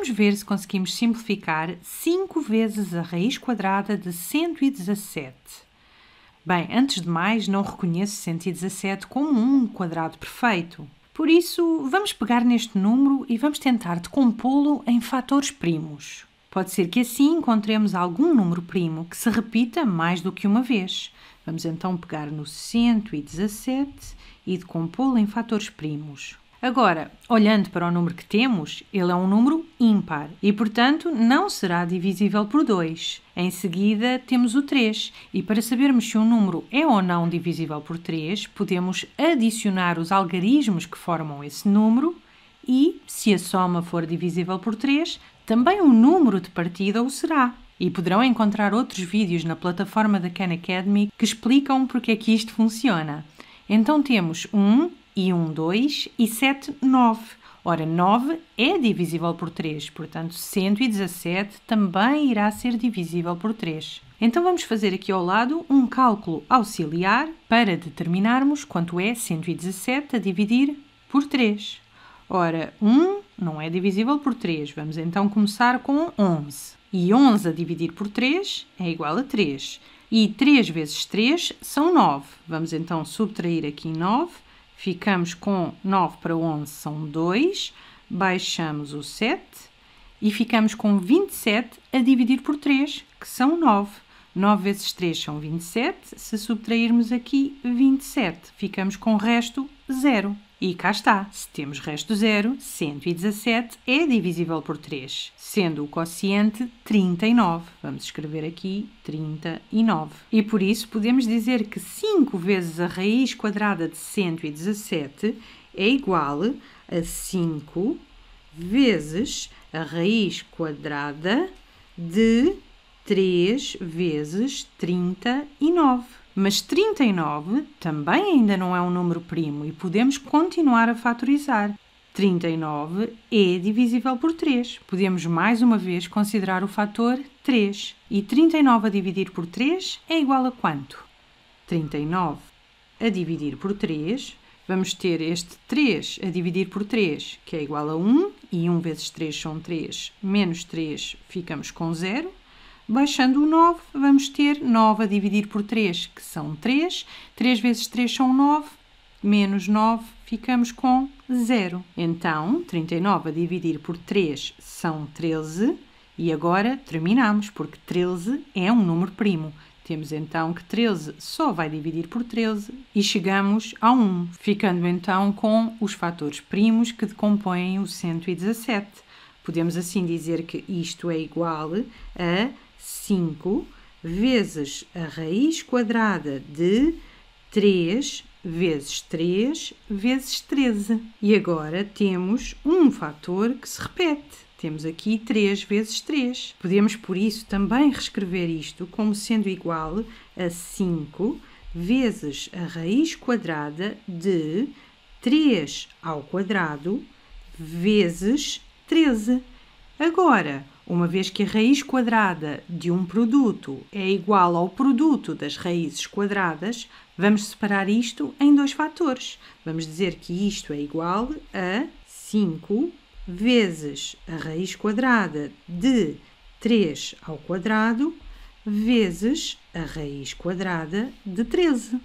Vamos ver se conseguimos simplificar 5 vezes a raiz quadrada de 117. Bem, antes de mais, não reconheço 117 como um quadrado perfeito. Por isso, vamos pegar neste número e vamos tentar decompô-lo em fatores primos. Pode ser que assim encontremos algum número primo que se repita mais do que uma vez. Vamos então pegar no 117 e decompô-lo em fatores primos. Agora, olhando para o número que temos, ele é um número ímpar e, portanto, não será divisível por 2. Em seguida, temos o 3 e, para sabermos se um número é ou não divisível por 3, podemos adicionar os algarismos que formam esse número e, se a soma for divisível por 3, também o número de partida o será. E poderão encontrar outros vídeos na plataforma da Khan Academy que explicam porque é que isto funciona. Então temos 1, e 1, 2 e 7, 9. Ora, 9 é divisível por 3, portanto 117 também irá ser divisível por 3. Então vamos fazer aqui ao lado um cálculo auxiliar para determinarmos quanto é 117 a dividir por 3. Ora, 1 não é divisível por 3, vamos então começar com 11. E 11 a dividir por 3 é igual a 3. E 3 vezes 3 são 9. Vamos então subtrair aqui 9 Ficamos com 9 para 11 são 2, baixamos o 7 e ficamos com 27 a dividir por 3, que são 9. 9 vezes 3 são 27. Se subtrairmos aqui 27, ficamos com o resto 0. E cá está, se temos resto zero, 117 é divisível por 3, sendo o quociente 39. Vamos escrever aqui 39. E por isso podemos dizer que 5 vezes a raiz quadrada de 117 é igual a 5 vezes a raiz quadrada de 3 vezes 39. Mas 39 também ainda não é um número primo e podemos continuar a fatorizar. 39 é divisível por 3. Podemos mais uma vez considerar o fator 3. E 39 a dividir por 3 é igual a quanto? 39 a dividir por 3, vamos ter este 3 a dividir por 3, que é igual a 1, e 1 vezes 3 são 3, menos 3 ficamos com 0. Baixando o 9, vamos ter 9 a dividir por 3, que são 3. 3 vezes 3 são 9, menos 9, ficamos com 0. Então, 39 a dividir por 3 são 13. E agora terminamos, porque 13 é um número primo. Temos então que 13 só vai dividir por 13 e chegamos a 1, ficando então com os fatores primos que decompõem o 117. Podemos assim dizer que isto é igual a 5 vezes a raiz quadrada de 3 vezes 3 vezes 13. E agora temos um fator que se repete. Temos aqui 3 vezes 3. Podemos, por isso, também reescrever isto como sendo igual a 5 vezes a raiz quadrada de 3 ao quadrado vezes 13. Agora, uma vez que a raiz quadrada de um produto é igual ao produto das raízes quadradas, vamos separar isto em dois fatores. Vamos dizer que isto é igual a 5 vezes a raiz quadrada de 3 ao quadrado vezes a raiz quadrada de 13.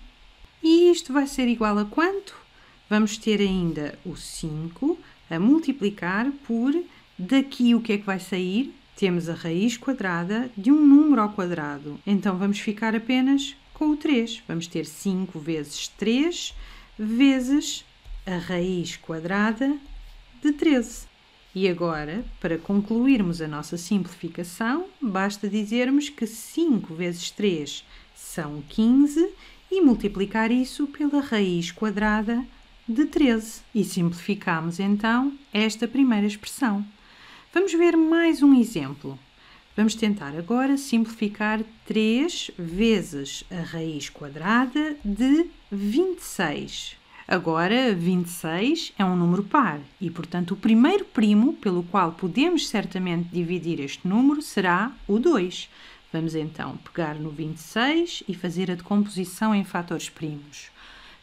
E isto vai ser igual a quanto? Vamos ter ainda o 5 a multiplicar por Daqui o que é que vai sair? Temos a raiz quadrada de um número ao quadrado. Então vamos ficar apenas com o 3. Vamos ter 5 vezes 3 vezes a raiz quadrada de 13. E agora, para concluirmos a nossa simplificação, basta dizermos que 5 vezes 3 são 15 e multiplicar isso pela raiz quadrada de 13. E simplificamos então esta primeira expressão. Vamos ver mais um exemplo. Vamos tentar agora simplificar 3 vezes a raiz quadrada de 26. Agora, 26 é um número par e, portanto, o primeiro primo pelo qual podemos certamente dividir este número será o 2. Vamos então pegar no 26 e fazer a decomposição em fatores primos.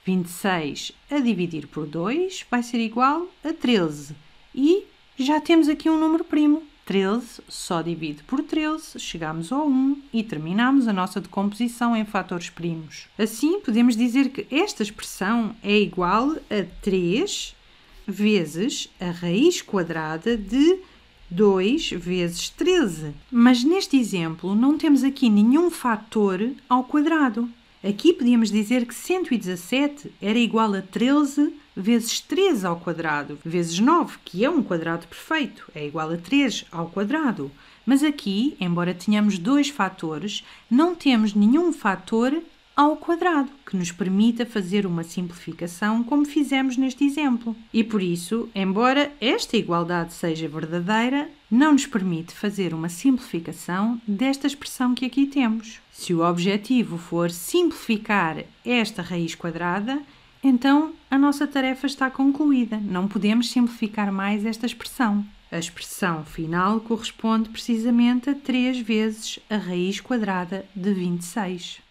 26 a dividir por 2 vai ser igual a 13 e já temos aqui um número primo. 13 só divide por 13, chegamos ao 1 e terminamos a nossa decomposição em fatores primos. Assim, podemos dizer que esta expressão é igual a 3 vezes a raiz quadrada de 2 vezes 13. Mas neste exemplo não temos aqui nenhum fator ao quadrado. Aqui podíamos dizer que 117 era igual a 13 vezes 3 ao quadrado, vezes 9, que é um quadrado perfeito, é igual a 3 ao quadrado. Mas aqui, embora tenhamos dois fatores, não temos nenhum fator ao quadrado, que nos permita fazer uma simplificação como fizemos neste exemplo. E por isso, embora esta igualdade seja verdadeira, não nos permite fazer uma simplificação desta expressão que aqui temos. Se o objetivo for simplificar esta raiz quadrada, então a nossa tarefa está concluída. Não podemos simplificar mais esta expressão. A expressão final corresponde precisamente a 3 vezes a raiz quadrada de 26.